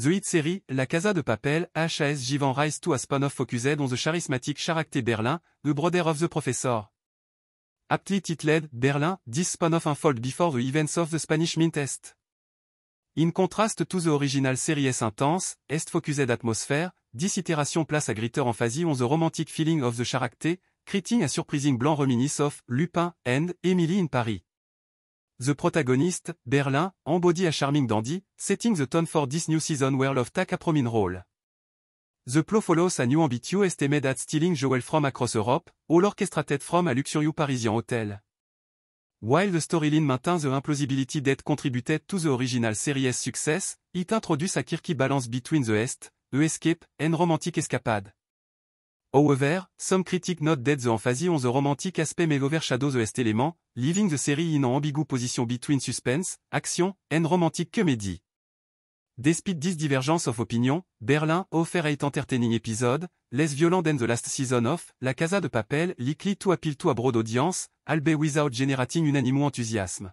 The hit series La Casa de Papel, HAS Givan Rise to a spin-off focused on the charismatic character Berlin, the brother of the professor. Aptly titled Berlin, this spin-off unfold before the events of the Spanish Mint In contrast to the original series intense, est focused atmosphere, this iteration place a gritter emphasis on the romantic feeling of the characté, creating a surprising blanc reminisce of Lupin and Emily in Paris. The protagonist, Berlin, embody a charming dandy, setting the tone for this new season where Love take a prominent role. The plot follows a new ambitious estimate at stealing Joel from across Europe, all orchestrated from a luxurious Parisian hotel. While the storyline maintains the implausibility that contributed to the original series' success, it introduces a quirky balance between the Est, the escape, and romantic escapade. However, some critics note that the emphasis on the romantic aspect may shadows the est element, leaving the series in an ambigu position between suspense, action, and romantic comedy. Despite this divergence of opinion, Berlin offer eight entertaining episode, Les violent than the last season of La Casa de Papel, likely to appeal to a broad audience, albeit without generating unanimous enthusiasm.